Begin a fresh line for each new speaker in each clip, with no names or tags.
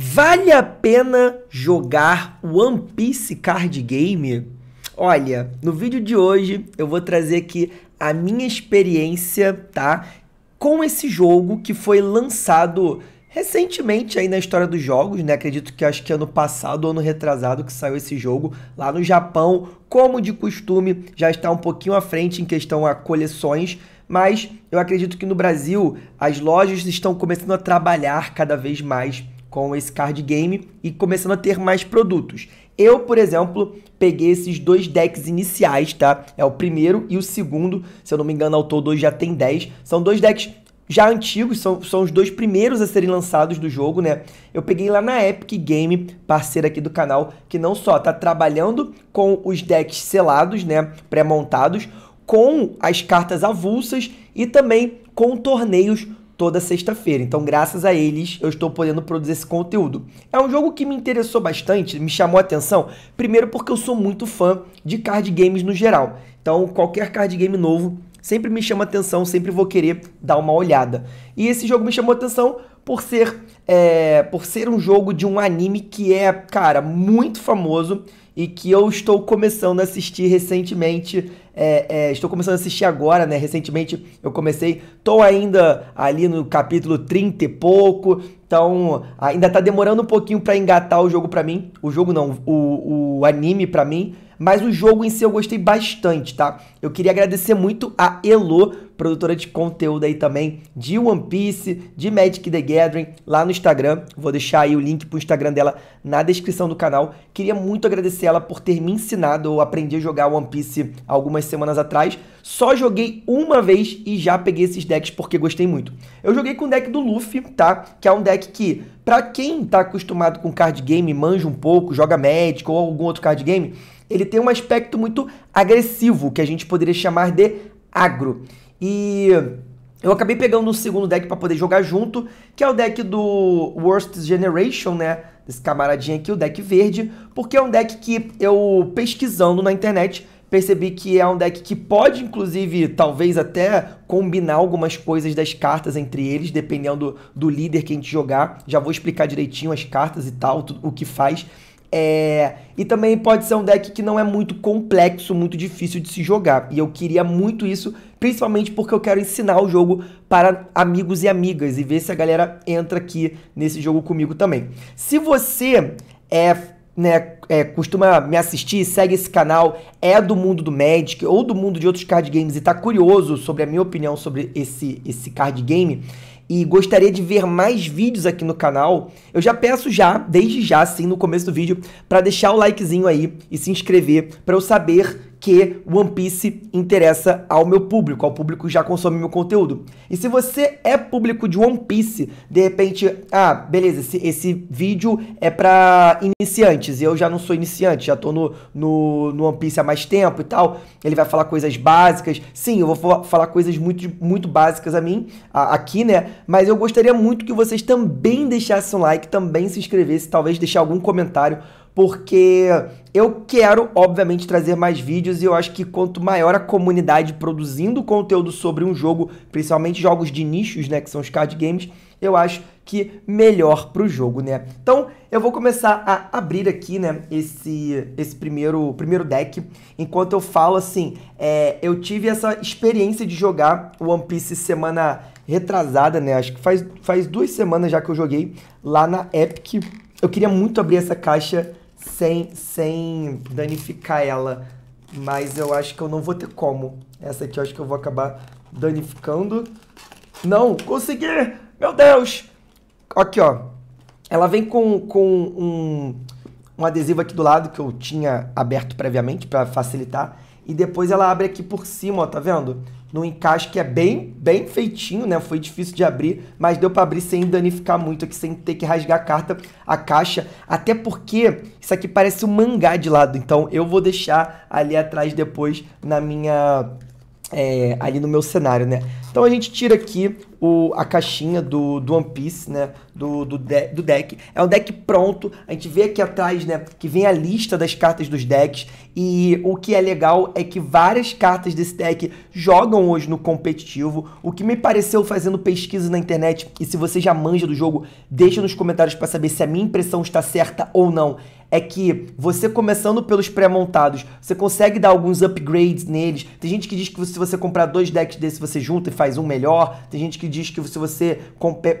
Vale a pena jogar One Piece Card Game? Olha, no vídeo de hoje eu vou trazer aqui a minha experiência, tá? Com esse jogo que foi lançado recentemente aí na história dos jogos, né? Acredito que acho que ano passado, ano retrasado que saiu esse jogo lá no Japão, como de costume, já está um pouquinho à frente em questão a coleções, mas eu acredito que no Brasil as lojas estão começando a trabalhar cada vez mais com esse card game e começando a ter mais produtos. Eu, por exemplo, peguei esses dois decks iniciais, tá? É o primeiro e o segundo, se eu não me engano, ao todo já tem 10. São dois decks já antigos, são, são os dois primeiros a serem lançados do jogo, né? Eu peguei lá na Epic Game, parceira aqui do canal, que não só tá trabalhando com os decks selados, né, pré-montados, com as cartas avulsas e também com torneios toda sexta-feira. Então, graças a eles, eu estou podendo produzir esse conteúdo. É um jogo que me interessou bastante, me chamou a atenção, primeiro porque eu sou muito fã de card games no geral. Então, qualquer card game novo sempre me chama atenção, sempre vou querer dar uma olhada. E esse jogo me chamou atenção por ser é, por ser um jogo de um anime que é, cara, muito famoso e que eu estou começando a assistir recentemente. É, é, estou começando a assistir agora, né? Recentemente eu comecei, estou ainda ali no capítulo 30 e pouco, então ainda está demorando um pouquinho para engatar o jogo para mim. O jogo não, o, o anime para mim. Mas o jogo em si eu gostei bastante, tá? Eu queria agradecer muito a Elo produtora de conteúdo aí também de One Piece, de Magic the Gathering, lá no Instagram. Vou deixar aí o link pro Instagram dela na descrição do canal. Queria muito agradecer ela por ter me ensinado, ou aprendi a jogar One Piece algumas semanas atrás. Só joguei uma vez e já peguei esses decks porque gostei muito. Eu joguei com o deck do Luffy, tá? Que é um deck que, para quem tá acostumado com card game, manja um pouco, joga Magic ou algum outro card game, ele tem um aspecto muito agressivo, que a gente poderia chamar de agro. E eu acabei pegando um segundo deck para poder jogar junto, que é o deck do Worst Generation, né? Desse camaradinho aqui, o deck verde, porque é um deck que eu pesquisando na internet percebi que é um deck que pode, inclusive, talvez até combinar algumas coisas das cartas entre eles, dependendo do líder que a gente jogar. Já vou explicar direitinho as cartas e tal, o que faz. É... E também pode ser um deck que não é muito complexo, muito difícil de se jogar. E eu queria muito isso principalmente porque eu quero ensinar o jogo para amigos e amigas e ver se a galera entra aqui nesse jogo comigo também. Se você é né, é, costuma me assistir, segue esse canal, é do mundo do Magic ou do mundo de outros card games e está curioso sobre a minha opinião sobre esse, esse card game e gostaria de ver mais vídeos aqui no canal, eu já peço já, desde já, assim no começo do vídeo, para deixar o likezinho aí e se inscrever para eu saber que One Piece interessa ao meu público, ao público que já consome meu conteúdo. E se você é público de One Piece, de repente, ah, beleza, esse, esse vídeo é para iniciantes, eu já não sou iniciante, já tô no, no, no One Piece há mais tempo e tal, ele vai falar coisas básicas, sim, eu vou falar coisas muito, muito básicas a mim, a, aqui, né, mas eu gostaria muito que vocês também deixassem um like, também se inscrevessem, talvez deixar algum comentário, porque eu quero, obviamente, trazer mais vídeos e eu acho que quanto maior a comunidade produzindo conteúdo sobre um jogo, principalmente jogos de nichos, né, que são os card games, eu acho que melhor para o jogo, né? Então, eu vou começar a abrir aqui, né, esse, esse primeiro, primeiro deck, enquanto eu falo assim, é, eu tive essa experiência de jogar One Piece semana retrasada, né, acho que faz, faz duas semanas já que eu joguei lá na Epic, eu queria muito abrir essa caixa sem, sem danificar ela. Mas eu acho que eu não vou ter como. Essa aqui eu acho que eu vou acabar danificando. Não, consegui! Meu Deus! Aqui, ó. Ela vem com, com um, um adesivo aqui do lado que eu tinha aberto previamente para facilitar. E depois ela abre aqui por cima, ó, tá vendo? num encaixe que é bem, bem feitinho, né? Foi difícil de abrir, mas deu para abrir sem danificar muito aqui, sem ter que rasgar a carta, a caixa, até porque isso aqui parece um mangá de lado, então eu vou deixar ali atrás depois na minha é, ali no meu cenário, né? Então a gente tira aqui o, a caixinha do, do One Piece, né? Do, do, de, do, deck. É um deck pronto. A gente vê aqui atrás, né? Que vem a lista das cartas dos decks. E o que é legal é que várias cartas desse deck jogam hoje no competitivo. O que me pareceu fazendo pesquisa na internet, e se você já manja do jogo, deixa nos comentários para saber se a minha impressão está certa ou não é que você começando pelos pré-montados, você consegue dar alguns upgrades neles. Tem gente que diz que se você comprar dois decks desses, você junta e faz um melhor. Tem gente que diz que se você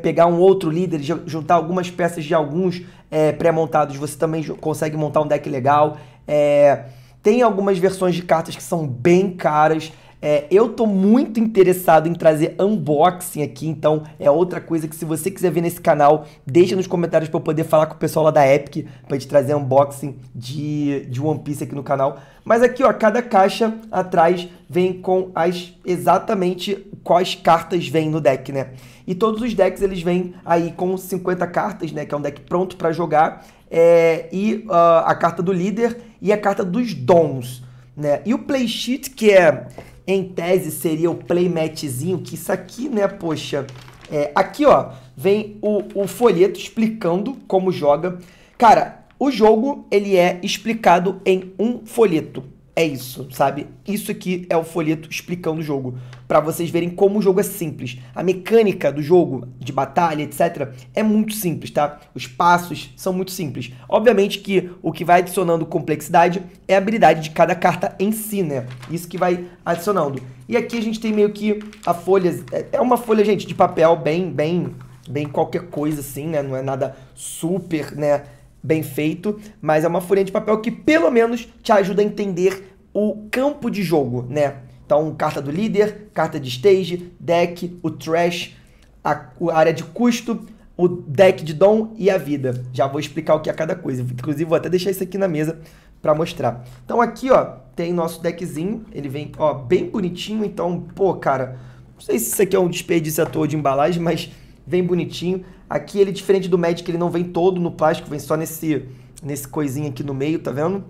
pegar um outro líder e juntar algumas peças de alguns é, pré-montados, você também consegue montar um deck legal. É, tem algumas versões de cartas que são bem caras. É, eu tô muito interessado em trazer unboxing aqui, então é outra coisa que se você quiser ver nesse canal, deixa nos comentários para eu poder falar com o pessoal lá da Epic para te trazer unboxing de, de One Piece aqui no canal. Mas aqui, ó, cada caixa atrás vem com as exatamente quais cartas vêm no deck, né? E todos os decks eles vêm aí com 50 cartas, né? Que é um deck pronto para jogar. É, e uh, a carta do líder e a carta dos dons, né? E o play sheet que é em tese seria o playmatzinho, que isso aqui, né, poxa, é, aqui ó, vem o, o folheto explicando como joga. Cara, o jogo ele é explicado em um folheto. É isso, sabe? Isso aqui é o folheto explicando o jogo para vocês verem como o jogo é simples. A mecânica do jogo de batalha, etc, é muito simples, tá? Os passos são muito simples. Obviamente que o que vai adicionando complexidade é a habilidade de cada carta em si, né? Isso que vai adicionando. E aqui a gente tem meio que a folha, é, é uma folha, gente, de papel bem, bem, bem qualquer coisa assim, né? Não é nada super, né? Bem feito, mas é uma folha de papel que pelo menos te ajuda a entender o campo de jogo, né? Então, carta do líder, carta de stage, deck, o trash, a, a área de custo, o deck de dom e a vida. Já vou explicar o que é cada coisa. Inclusive, vou até deixar isso aqui na mesa para mostrar. Então, aqui, ó, tem nosso deckzinho. Ele vem, ó, bem bonitinho. Então, pô, cara, não sei se isso aqui é um desperdício à toa de embalagem, mas vem bonitinho. Aqui, ele, diferente do Magic, ele não vem todo no plástico, vem só nesse, nesse coisinho aqui no meio, tá vendo?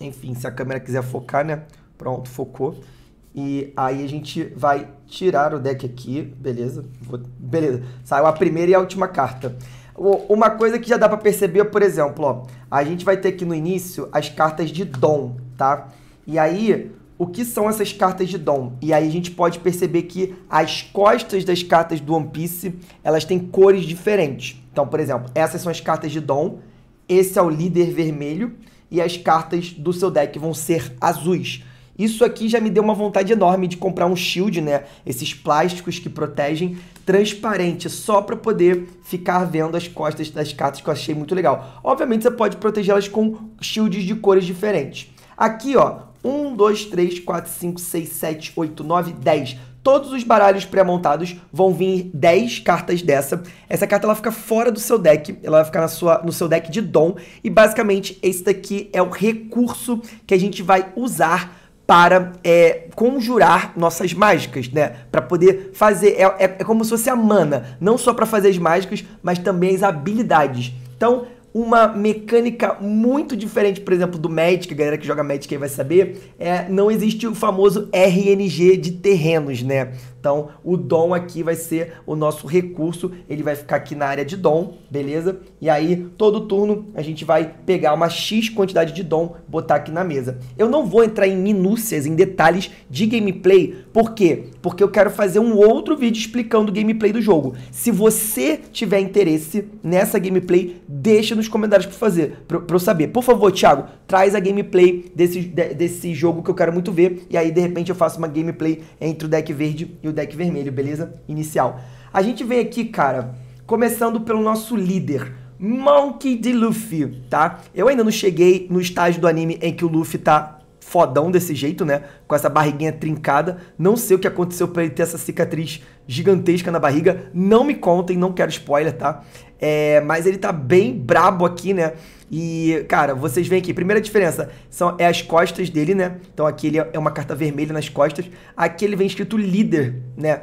Enfim, se a câmera quiser focar, né? Pronto, focou. E aí a gente vai tirar o deck aqui, beleza? Vou... beleza, saiu a primeira e a última carta. Uma coisa que já dá para perceber, por exemplo, ó, a gente vai ter aqui no início as cartas de Dom, tá? E aí, o que são essas cartas de Dom? E aí a gente pode perceber que as costas das cartas do One Piece, elas têm cores diferentes. Então, por exemplo, essas são as cartas de Dom, esse é o líder vermelho, e as cartas do seu deck vão ser azuis. Isso aqui já me deu uma vontade enorme de comprar um shield, né? Esses plásticos que protegem, transparente, só para poder ficar vendo as costas das cartas que eu achei muito legal. Obviamente você pode protegê-las com shields de cores diferentes. Aqui, ó, 1, 2, 3, 4, 5, 6, 7, 8, 9, 10. Todos os baralhos pré-montados vão vir 10 cartas dessa. Essa carta ela fica fora do seu deck, ela vai ficar na sua, no seu deck de dom. E basicamente esse daqui é o recurso que a gente vai usar para é, conjurar nossas mágicas, né? Para poder fazer. É, é, é como se fosse a mana, não só para fazer as mágicas, mas também as habilidades. Então, uma mecânica muito diferente, por exemplo, do Magic, a galera que joga Magic aí vai saber, é, não existe o famoso RNG de terrenos, né? Então, o DOM aqui vai ser o nosso recurso, ele vai ficar aqui na área de DOM, beleza? E aí, todo turno, a gente vai pegar uma X quantidade de DOM, botar aqui na mesa. Eu não vou entrar em minúcias, em detalhes de gameplay, por quê? Porque eu quero fazer um outro vídeo explicando o gameplay do jogo. Se você tiver interesse nessa gameplay, deixa nos comentários para fazer, para eu saber. Por favor, Thiago, traz a gameplay desse, de, desse jogo que eu quero muito ver, e aí de repente eu faço uma gameplay entre o deck verde e o deck vermelho, beleza? Inicial. A gente vem aqui, cara, começando pelo nosso líder, Monkey D. Luffy, tá? Eu ainda não cheguei no estágio do anime em que o Luffy tá fodão desse jeito, né? Com essa barriguinha trincada. Não sei o que aconteceu para ele ter essa cicatriz gigantesca na barriga. Não me contem, não quero spoiler, tá? É, mas ele tá bem brabo aqui, né? E, cara, vocês veem aqui, primeira diferença são é as costas dele, né? Então aqui ele é uma carta vermelha nas costas. Aqui ele vem escrito líder, né?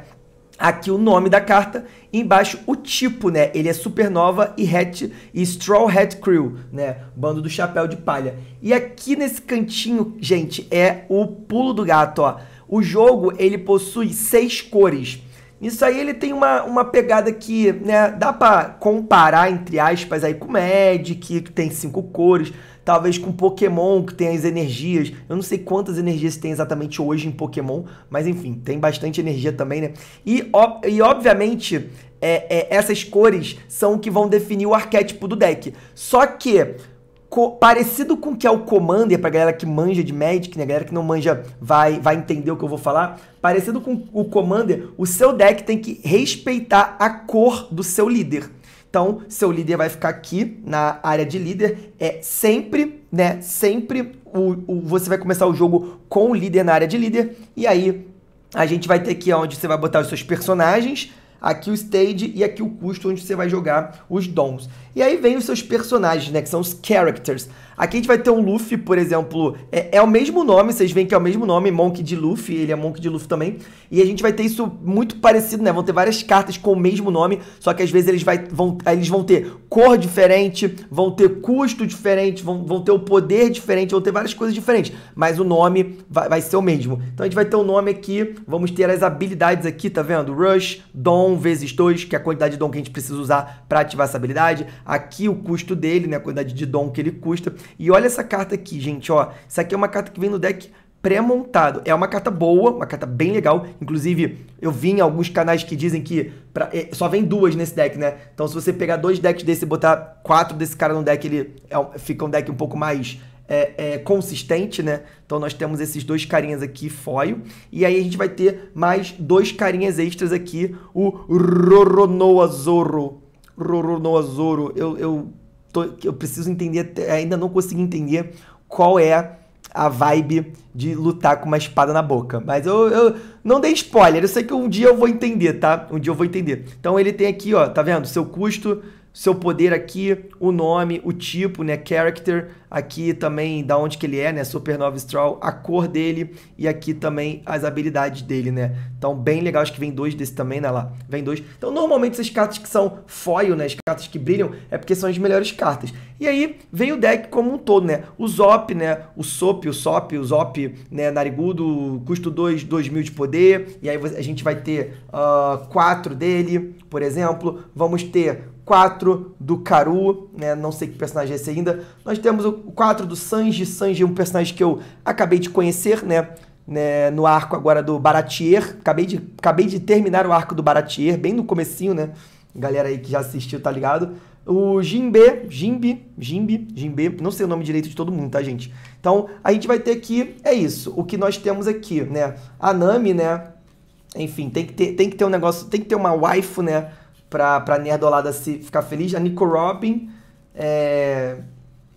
aqui o nome da carta embaixo o tipo, né? Ele é supernova e, hat, e Straw Hat Crew, né? Bando do chapéu de palha. E aqui nesse cantinho, gente, é o pulo do gato, ó. O jogo, ele possui seis cores. Nisso aí ele tem uma, uma pegada que, né, dá para comparar, entre aspas, aí com o Magic, que tem cinco cores, talvez com Pokémon, que tem as energias. Eu não sei quantas energias tem exatamente hoje em Pokémon, mas enfim, tem bastante energia também, né? E, ó, e obviamente, é, é, essas cores são o que vão definir o arquétipo do deck. Só que parecido com o que é o Commander, pra galera que manja de Magic, né? A galera que não manja vai, vai entender o que eu vou falar. Parecido com o Commander, o seu deck tem que respeitar a cor do seu líder. Então, seu líder vai ficar aqui na área de líder. É sempre, né? Sempre o, o você vai começar o jogo com o líder na área de líder. E aí a gente vai ter aqui onde você vai botar os seus personagens aqui o stage e aqui o custo onde você vai jogar os dons. E aí vem os seus personagens, né, que são os characters. Aqui a gente vai ter um Luffy, por exemplo, é, é o mesmo nome, vocês veem que é o mesmo nome, Monk de Luffy, ele é Monk de Luffy também. E a gente vai ter isso muito parecido, né? Vão ter várias cartas com o mesmo nome, só que às vezes eles, vai, vão, eles vão ter cor diferente, vão ter custo diferente, vão, vão ter o poder diferente, vão ter várias coisas diferentes, mas o nome vai, vai ser o mesmo. Então a gente vai ter o um nome aqui, vamos ter as habilidades aqui, tá vendo? Rush, Dom vezes 2, que é a quantidade de Dom que a gente precisa usar para ativar essa habilidade. Aqui o custo dele, né? A quantidade de Dom que ele custa. E olha essa carta aqui, gente, ó. Isso aqui é uma carta que vem no deck pré-montado. É uma carta boa, uma carta bem legal. Inclusive, eu vi em alguns canais que dizem que pra, é, só vem duas nesse deck, né? Então, se você pegar dois decks desse e botar quatro desse cara no deck, ele é, fica um deck um pouco mais é, é, consistente, né? Então nós temos esses dois carinhas aqui, foil. E aí a gente vai ter mais dois carinhas extras aqui, o Roronoa Zoro. Roronoa Zoro. Eu, eu tô, eu preciso entender, ainda não consegui entender qual é a vibe de lutar com uma espada na boca. Mas eu, eu não dei spoiler, eu sei que um dia eu vou entender, tá? Um dia eu vou entender. Então ele tem aqui, ó, tá vendo? Seu custo seu poder aqui, o nome, o tipo, né, character, aqui também da onde que ele é, né, Supernova Straw, a cor dele e aqui também as habilidades dele, né. Então, bem legal, acho que vem dois desse também, né, lá, vem dois. Então, normalmente essas cartas que são foil, né, as cartas que brilham, é porque são as melhores cartas. E aí, vem o deck como um todo, né, o Zop, né, o Sop, o Sop, o Zop, né, Narigudo, custo 2, 2 mil de poder, e aí a gente vai ter uh, dele, por exemplo, vamos ter 4 do Karu, né? Não sei que personagem é esse ainda. Nós temos o 4 do Sanji. Sanji é um personagem que eu acabei de conhecer, né? Né, no arco agora do Baratier. Acabei de, acabei de terminar o arco do Baratier, bem no comecinho, né? Galera aí que já assistiu, tá ligado? O Jimbe, Jimbe, Jimbe, Jimbe, não sei o nome direito de todo mundo, tá, gente? Então, a gente vai ter aqui, é isso, o que nós temos aqui, né? A Nami, né? Enfim, tem que ter, tem que ter um negócio, tem que ter uma waifu, né? pra, pra Nerdolada se ficar feliz, a Nico Robin é,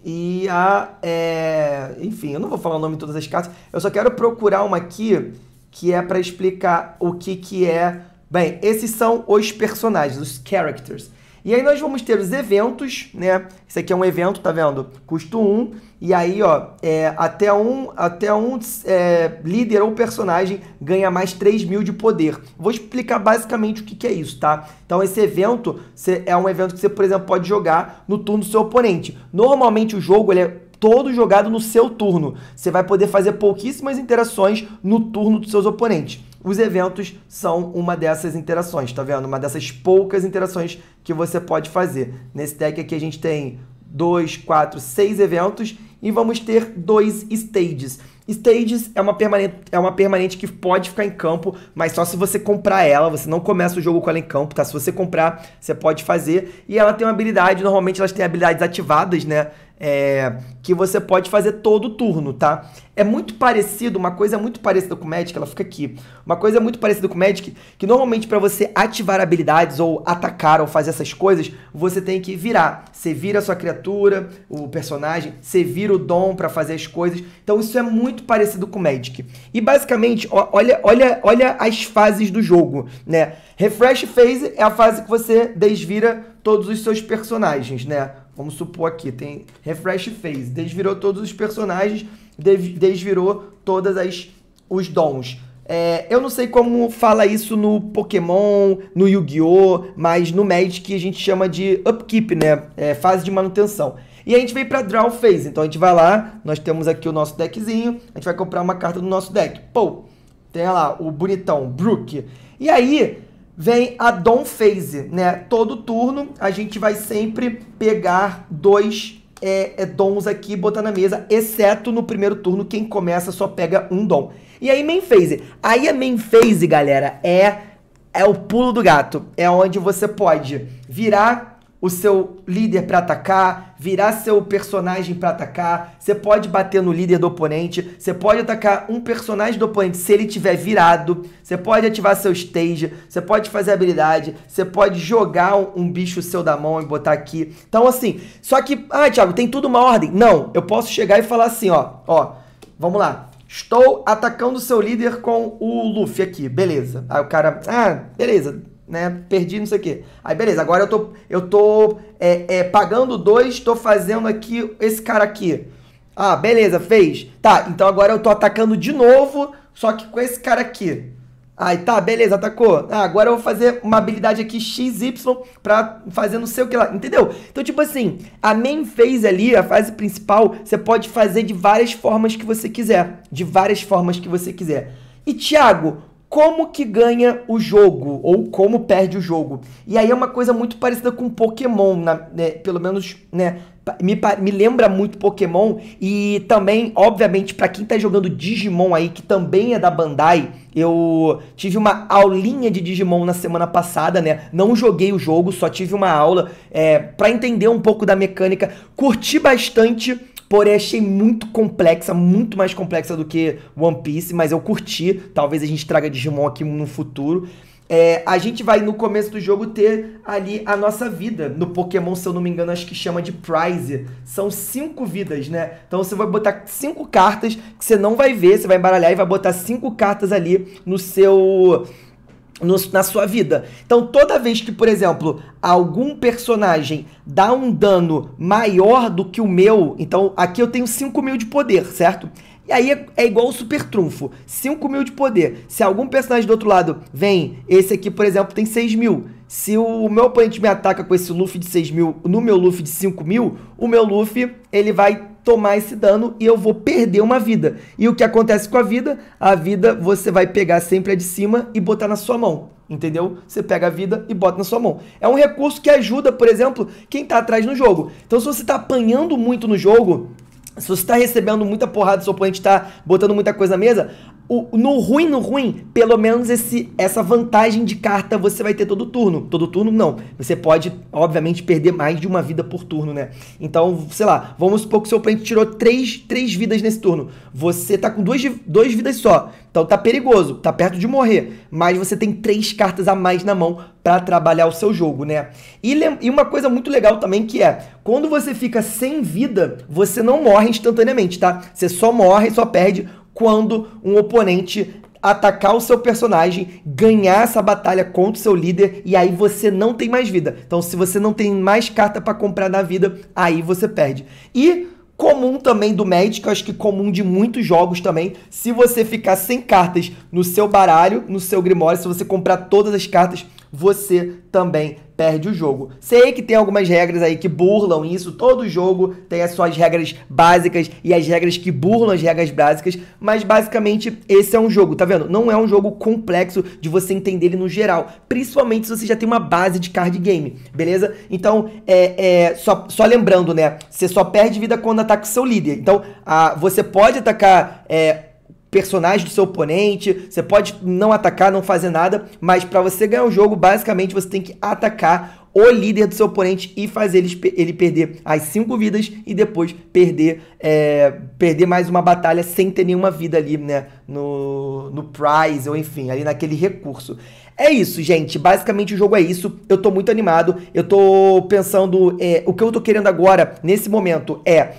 e a. É, enfim, eu não vou falar o nome de todas as cartas, eu só quero procurar uma aqui que é para explicar o que, que é. Bem, esses são os personagens, os characters. E aí nós vamos ter os eventos, né? Isso aqui é um evento, tá vendo? Custo 1. E aí, ó, é, até um, até um é, líder ou personagem ganha mais 3 mil de poder. Vou explicar basicamente o que, que é isso, tá? Então esse evento cê, é um evento que você, por exemplo, pode jogar no turno do seu oponente. Normalmente o jogo ele é todo jogado no seu turno. Você vai poder fazer pouquíssimas interações no turno dos seus oponentes. Os eventos são uma dessas interações, tá vendo? Uma dessas poucas interações que você pode fazer. Nesse deck aqui a gente tem dois, quatro, seis eventos e vamos ter dois stages. Stages é uma, permanente, é uma permanente que pode ficar em campo, mas só se você comprar ela, você não começa o jogo com ela em campo, tá? Se você comprar, você pode fazer. E ela tem uma habilidade, normalmente elas têm habilidades ativadas, né? é, que você pode fazer todo turno, tá? É muito parecido, uma coisa é muito parecida com o Magic, ela fica aqui. Uma coisa é muito parecida com o Magic, que normalmente para você ativar habilidades ou atacar ou fazer essas coisas, você tem que virar. Você vira a sua criatura, o personagem, você vira o dom para fazer as coisas. Então isso é muito parecido com o Magic. E basicamente, olha, olha, olha as fases do jogo, né? Refresh Phase é a fase que você desvira todos os seus personagens, né? Vamos supor aqui, tem refresh phase, desvirou todos os personagens, desvirou todas as os dons. É, eu não sei como fala isso no Pokémon, no Yu-Gi-Oh!, mas no Magic a gente chama de upkeep, né? É, fase de manutenção. E a gente vem para draw phase. Então a gente vai lá, nós temos aqui o nosso deckzinho, a gente vai comprar uma carta do nosso deck. Pô, tem lá o bonitão Brook. E aí, vem a don Phase, né? Todo turno a gente vai sempre pegar dois é, é, dons aqui e botar na mesa, exceto no primeiro turno, quem começa só pega um dom. E aí Main Phase. Aí a Main Phase, galera, é, é o pulo do gato. É onde você pode virar o seu líder para atacar, virar seu personagem para atacar. Você pode bater no líder do oponente, você pode atacar um personagem do oponente se ele tiver virado. Você pode ativar seu stage, você pode fazer habilidade, você pode jogar um, bicho seu da mão e botar aqui. Então assim, só que, ah, Thiago, tem tudo uma ordem. Não, eu posso chegar e falar assim, ó, ó. Vamos lá. Estou atacando seu líder com o Luffy aqui. Beleza. Aí o cara, ah, beleza né? Perdi não sei o quê. Aí beleza, agora eu tô, eu tô é, é, pagando dois, tô fazendo aqui esse cara aqui. Ah, beleza, fez. Tá, então agora eu tô atacando de novo, só que com esse cara aqui. Aí tá, beleza, atacou. Ah, agora eu vou fazer uma habilidade aqui XY pra fazer não sei o que lá, entendeu? Então, tipo assim, a main phase ali, a fase principal, você pode fazer de várias formas que você quiser. De várias formas que você quiser. E, Thiago, como que ganha o jogo ou como perde o jogo. E aí é uma coisa muito parecida com Pokémon, né? pelo menos, né? Me, me lembra muito Pokémon e também, obviamente, para quem tá jogando Digimon aí, que também é da Bandai, eu tive uma aulinha de Digimon na semana passada, né? Não joguei o jogo, só tive uma aula é, para entender um pouco da mecânica. Curti bastante Porém, achei muito complexa, muito mais complexa do que One Piece, mas eu curti. Talvez a gente traga Digimon aqui no futuro. É, a gente vai no começo do jogo ter ali a nossa vida. No Pokémon, se eu não me engano, acho que chama de Prize. São cinco vidas, né? Então você vai botar cinco cartas que você não vai ver, você vai embaralhar e vai botar cinco cartas ali no seu no, na sua vida. Então, toda vez que, por exemplo, algum personagem dá um dano maior do que o meu, então aqui eu tenho 5 mil de poder, certo? E aí é, é igual o super trunfo, 5 mil de poder. Se algum personagem do outro lado vem, esse aqui, por exemplo, tem 6 mil. Se o meu oponente me ataca com esse Luffy de 6 mil no meu Luffy de 5 mil, o meu Luffy ele vai tomar esse dano e eu vou perder uma vida. E o que acontece com a vida? A vida você vai pegar sempre a de cima e botar na sua mão. Entendeu? Você pega a vida e bota na sua mão. É um recurso que ajuda, por exemplo, quem está atrás no jogo. Então, se você está apanhando muito no jogo, se você está recebendo muita porrada, seu oponente está botando muita coisa na mesa, o, no ruim, no ruim, pelo menos esse, essa vantagem de carta você vai ter todo turno. Todo turno não. Você pode, obviamente, perder mais de uma vida por turno, né? Então, sei lá, vamos supor que o seu oponente tirou três, três vidas nesse turno. Você tá com duas, duas vidas só. Então tá perigoso, tá perto de morrer. Mas você tem três cartas a mais na mão para trabalhar o seu jogo, né? E, e, uma coisa muito legal também que é, quando você fica sem vida, você não morre instantaneamente, tá? Você só morre, só perde quando um oponente atacar o seu personagem, ganhar essa batalha contra o seu líder e aí você não tem mais vida. Então, se você não tem mais carta para comprar na vida, aí você perde. E comum também do Magic, eu acho que comum de muitos jogos também, se você ficar sem cartas no seu baralho, no seu grimório, se você comprar todas as cartas, você também perde o jogo. Sei que tem algumas regras aí que burlam isso, todo jogo tem as suas regras básicas e as regras que burlam as regras básicas, mas basicamente esse é um jogo, tá vendo? Não é um jogo complexo de você entender ele no geral, principalmente se você já tem uma base de card game, beleza? Então, é, é só, só lembrando, né? Você só perde vida quando ataca o seu líder. Então, a, você pode atacar. É, personagem do seu oponente, você pode não atacar, não fazer nada, mas para você ganhar o jogo, basicamente você tem que atacar o líder do seu oponente e fazer ele, ele perder as cinco vidas e depois perder é, perder mais uma batalha sem ter nenhuma vida ali, né? No, no prize, ou enfim, ali naquele recurso. É isso, gente. Basicamente o jogo é isso. Eu tô muito animado. Eu tô pensando. É, o que eu tô querendo agora, nesse momento, é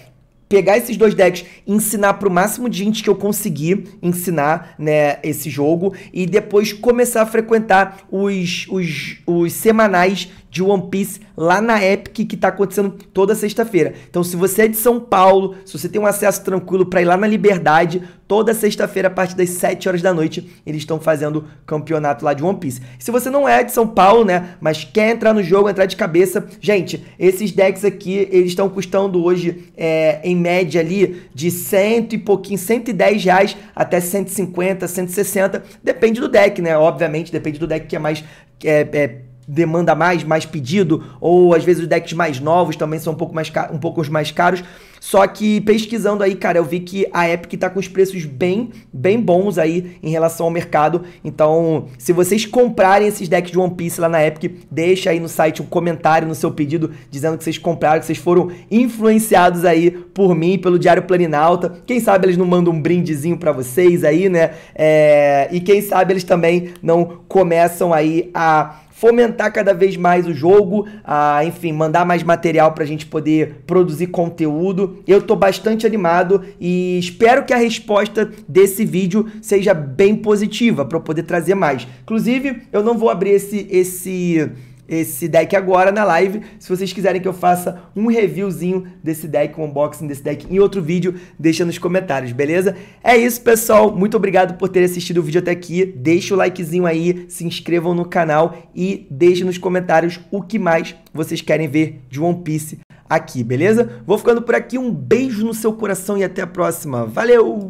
pegar esses dois decks, ensinar pro máximo de gente que eu conseguir ensinar, né, esse jogo e depois começar a frequentar os, os, os semanais de One Piece lá na Epic que está acontecendo toda sexta-feira. Então, se você é de São Paulo, se você tem um acesso tranquilo para ir lá na Liberdade, toda sexta-feira a partir das 7 horas da noite, eles estão fazendo campeonato lá de One Piece. E se você não é de São Paulo, né, mas quer entrar no jogo, entrar de cabeça, gente, esses decks aqui, eles estão custando hoje é, em média ali de cento e pouquinho, 110 reais até 150, 160, depende do deck, né? Obviamente, depende do deck que é mais é, é, demanda mais, mais pedido, ou às vezes os decks mais novos também são um pouco mais um pouco mais caros. Só que pesquisando aí, cara, eu vi que a Epic tá com os preços bem, bem bons aí em relação ao mercado. Então, se vocês comprarem esses decks de One Piece lá na Epic, deixa aí no site um comentário no seu pedido dizendo que vocês compraram, que vocês foram influenciados aí por mim, pelo Diário Planinalta. Quem sabe eles não mandam um brindezinho para vocês aí, né? É... E quem sabe eles também não começam aí a fomentar cada vez mais o jogo, a, enfim, mandar mais material para a gente poder produzir conteúdo. Eu estou bastante animado e espero que a resposta desse vídeo seja bem positiva para eu poder trazer mais. Inclusive, eu não vou abrir esse esse esse deck agora na live. Se vocês quiserem que eu faça um reviewzinho desse deck, um unboxing desse deck em outro vídeo, deixa nos comentários, beleza? É isso, pessoal. Muito obrigado por ter assistido o vídeo até aqui. Deixa o likezinho aí, se inscrevam no canal e deixe nos comentários o que mais vocês querem ver de One Piece aqui, beleza? Vou ficando por aqui. Um beijo no seu coração e até a próxima. Valeu!